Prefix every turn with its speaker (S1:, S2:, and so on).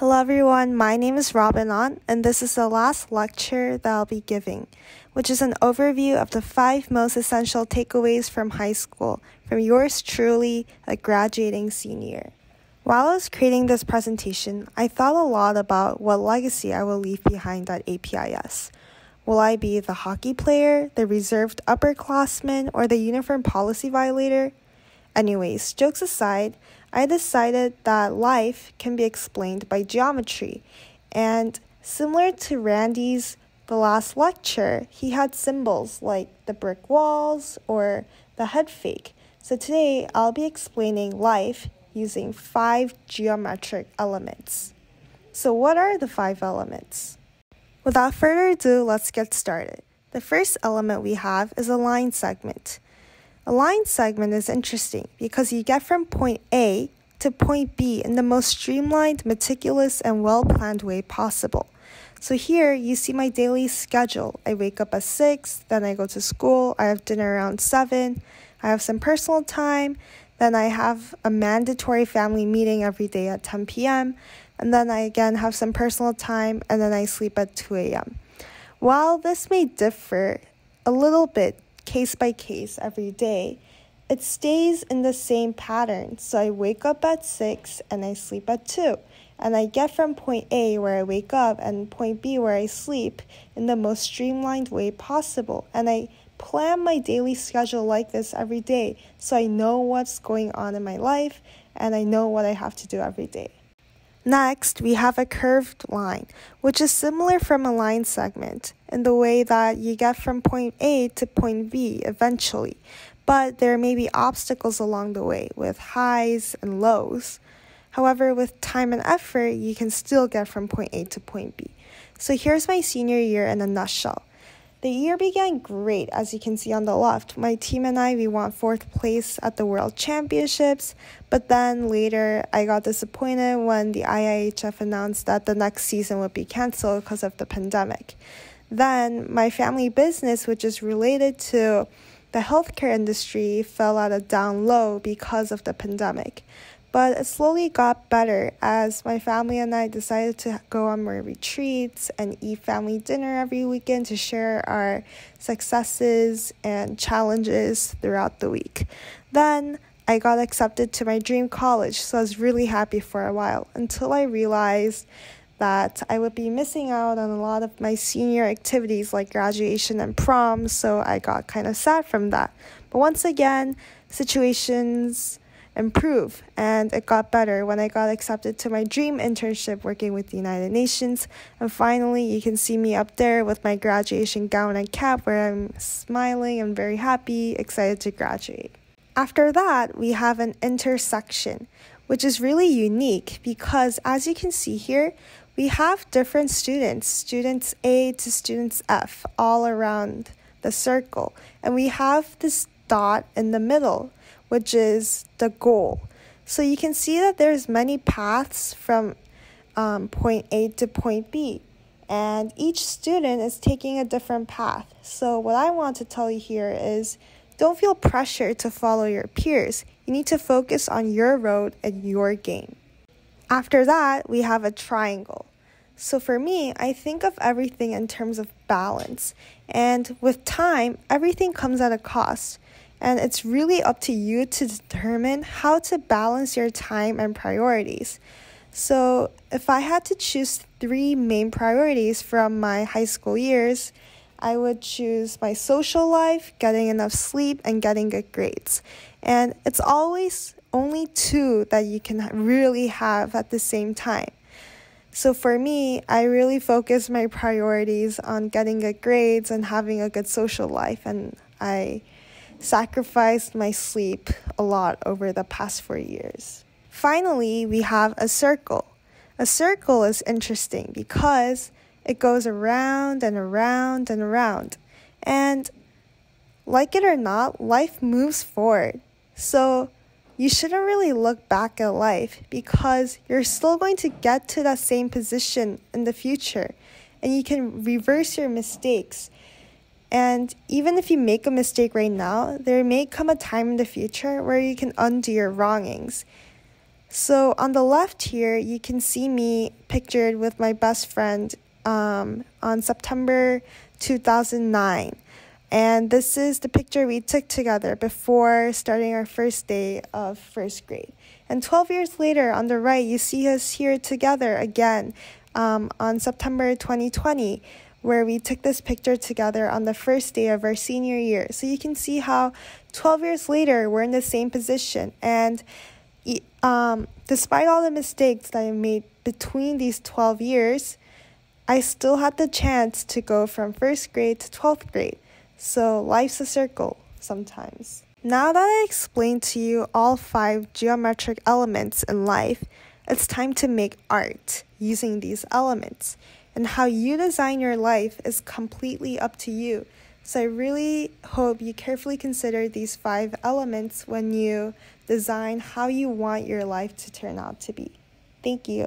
S1: Hello everyone, my name is Robin On, and this is the last lecture that I'll be giving, which is an overview of the five most essential takeaways from high school from yours truly, a graduating senior. While I was creating this presentation, I thought a lot about what legacy I will leave behind at APIS. Will I be the hockey player, the reserved upperclassman, or the uniform policy violator? Anyways, jokes aside, I decided that life can be explained by geometry. And similar to Randy's the last lecture, he had symbols like the brick walls or the head fake. So today I'll be explaining life using five geometric elements. So what are the five elements? Without further ado, let's get started. The first element we have is a line segment. A line segment is interesting because you get from point A to point B in the most streamlined, meticulous, and well planned way possible. So here you see my daily schedule. I wake up at 6, then I go to school, I have dinner around 7, I have some personal time, then I have a mandatory family meeting every day at 10 p.m., and then I again have some personal time, and then I sleep at 2 a.m. While this may differ a little bit case by case every day, it stays in the same pattern. So I wake up at 6 and I sleep at 2. And I get from point A where I wake up and point B where I sleep in the most streamlined way possible. And I plan my daily schedule like this every day so I know what's going on in my life and I know what I have to do every day. Next, we have a curved line, which is similar from a line segment in the way that you get from point A to point B eventually, but there may be obstacles along the way with highs and lows. However, with time and effort, you can still get from point A to point B. So here's my senior year in a nutshell. The year began great, as you can see on the left. My team and I, we won fourth place at the World Championships, but then later I got disappointed when the IIHF announced that the next season would be cancelled because of the pandemic. Then my family business, which is related to the healthcare industry, fell at a down low because of the pandemic. But it slowly got better as my family and I decided to go on more retreats and eat family dinner every weekend to share our successes and challenges throughout the week. Then I got accepted to my dream college, so I was really happy for a while until I realized that I would be missing out on a lot of my senior activities like graduation and prom, so I got kind of sad from that. But once again, situations improve. And it got better when I got accepted to my dream internship working with the United Nations. And finally, you can see me up there with my graduation gown and cap where I'm smiling and very happy, excited to graduate. After that, we have an intersection, which is really unique because as you can see here, we have different students, students A to students F, all around the circle. And we have this dot in the middle, which is the goal. So you can see that there's many paths from um, point A to point B, and each student is taking a different path. So what I want to tell you here is don't feel pressure to follow your peers. You need to focus on your road and your game. After that, we have a triangle. So for me, I think of everything in terms of balance. And with time, everything comes at a cost. And it's really up to you to determine how to balance your time and priorities. So, if I had to choose three main priorities from my high school years, I would choose my social life, getting enough sleep, and getting good grades. And it's always only two that you can really have at the same time. So for me, I really focus my priorities on getting good grades and having a good social life, and I sacrificed my sleep a lot over the past four years. Finally, we have a circle. A circle is interesting because it goes around and around and around. And like it or not, life moves forward. So you shouldn't really look back at life because you're still going to get to that same position in the future and you can reverse your mistakes and even if you make a mistake right now, there may come a time in the future where you can undo your wrongings. So on the left here, you can see me pictured with my best friend um, on September 2009. And this is the picture we took together before starting our first day of first grade. And 12 years later, on the right, you see us here together again um, on September 2020 where we took this picture together on the first day of our senior year. So you can see how 12 years later, we're in the same position. And um, despite all the mistakes that I made between these 12 years, I still had the chance to go from first grade to 12th grade. So life's a circle sometimes. Now that I explained to you all five geometric elements in life, it's time to make art using these elements and how you design your life is completely up to you. So I really hope you carefully consider these five elements when you design how you want your life to turn out to be. Thank you.